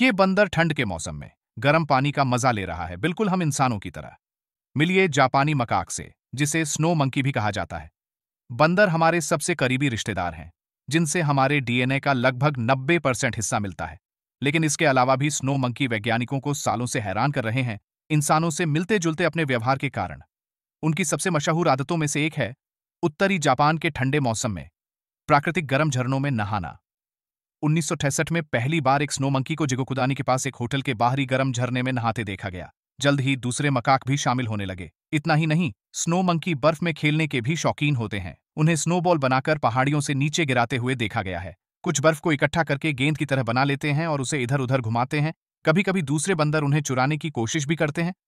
ये बंदर ठंड के मौसम में गर्म पानी का मजा ले रहा है बिल्कुल हम इंसानों की तरह मिलिए जापानी मकाक से जिसे स्नो मंकी भी कहा जाता है बंदर हमारे सबसे करीबी रिश्तेदार हैं जिनसे हमारे डीएनए का लगभग 90 परसेंट हिस्सा मिलता है लेकिन इसके अलावा भी स्नो मंकी वैज्ञानिकों को सालों से हैरान कर रहे हैं इंसानों से मिलते जुलते अपने व्यवहार के कारण उनकी सबसे मशहूर आदतों में से एक है उत्तरी जापान के ठंडे मौसम में प्राकृतिक गर्म झरनों में नहाना उन्नीस में पहली बार एक स्नो मंकी को जिगोकुदानी के पास एक होटल के बाहरी गर्म झरने में नहाते देखा गया जल्द ही दूसरे मकाक भी शामिल होने लगे इतना ही नहीं स्नो मंकी बर्फ में खेलने के भी शौकीन होते हैं उन्हें स्नोबॉल बनाकर पहाड़ियों से नीचे गिराते हुए देखा गया है कुछ बर्फ को इकट्ठा करके गेंद की तरह बना लेते हैं और उसे इधर उधर घुमाते हैं कभी कभी दूसरे बंदर उन्हें चुराने की कोशिश भी करते हैं